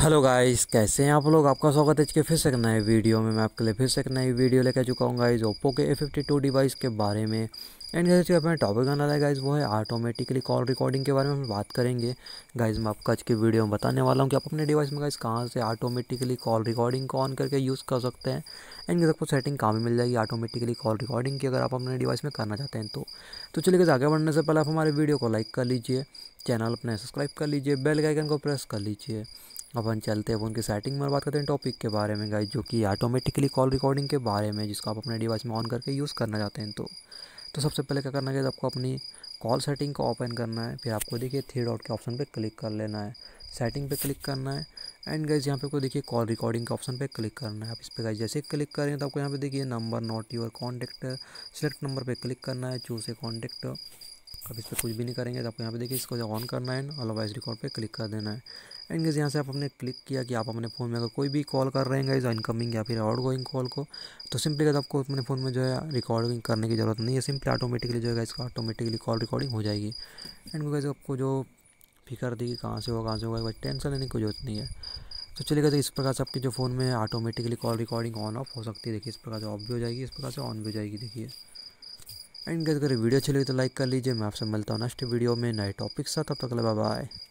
hello guys कैसे हैं आप लोग आपका स्वागत है इसके फिर से एक नए वीडियो में मैं आपके लिए फिर से एक नई वीडियो लेकर चुका हूँ गाइस ओप्पो के ए फिफ्टी टू डिवाइस के बारे में एंड जैसे अपना टॉपिक आना है गाइज वो है ऑटोमेटिकली कॉल रिकॉर्डिंग के बारे में हम बात करेंगे गाइज मैं आपको आज की वीडियो में बताने वाला हूँ कि आप अपने डिवाइस में गाइज कहाँ से ऑटोमेटिकली कॉल रिकॉर्डिंग को ऑन करके यूज़ कर सकते हैं एंड आपको सेटिंग कहाँ मिल जाएगी ऑटोमेटिकली कॉल रिकॉर्डिंग की अगर आप अपने डिवाइस में करना चाहते हैं तो तो चलिए गाइस आगे बढ़ने से पहले आप हमारे वीडियो को लाइक कर लीजिए चैनल अपने सब्सक्राइब कर लीजिए बेल आइकन को प्रेस कर लीजिए अपन चलते हैं फ़ोन की सेटिंग में बात करते हैं टॉपिक के बारे में गाइज जो कि ऑटोमेटिकली कॉल रिकॉर्डिंग के बारे में जिसको आप अपने डिवाइस में ऑन करके यूज़ करना चाहते हैं तो तो सबसे पहले क्या करना है आपको अपनी कॉल सेटिंग को ओपन करना है फिर आपको देखिए थ्री डॉट के ऑप्शन पर क्लिक कर लेना है सेटिंग पे क्लिक करना है एंड गाइज यहाँ पे आपको देखिए कॉल रिकॉर्डिंग के ऑप्शन पे क्लिक करना है आप इस पर गाइज जैसे क्लिक करेंगे तो आपको यहाँ पे देखिए number not your contact select number पे क्लिक करना है चूज ए कॉन्टैक्ट अब इस पर कुछ भी नहीं करेंगे तो आपको यहाँ पे देखिए इसको ऑन करना है अलवाइज रिकॉर्ड पे क्लिक कर देना है एंड गैस यहाँ से आप अपने क्लिक किया कि आप अपने फ़ोन में अगर कोई भी कॉल कर रहे हैं गैस इनकमिंग या फिर आउट गोइंग कॉल को तो सिंपली गैस आपको अपने फ़ोन में जो है रिकॉर्डिंग करने की ज़रूरत नहीं है सिंपली ऑटोमेटिकली जो है इसका ऑटोमेटिकली कॉल रिकॉर्डिंग हो जाएगी एंड गैस आपको जो फिक्र दी कि कहाँ से होगा कहाँ से होगा भाई टेंशन लेने की जरूरत नहीं है तो चलिए तो इस प्रकार से आपके जो फ़ोन में automatically call recording on off हो सकती है देखिए इस प्रकार से ऑफ भी हो जाएगी इस प्रकार से ऑन भी हो जाएगी देखिए एंड अगर वीडियो अच्छी लगी तो लाइक कर लीजिए मैं आपसे मिलता हूँ नेक्स्ट वीडियो में नए टॉपिक साथ तब तक बाय बाय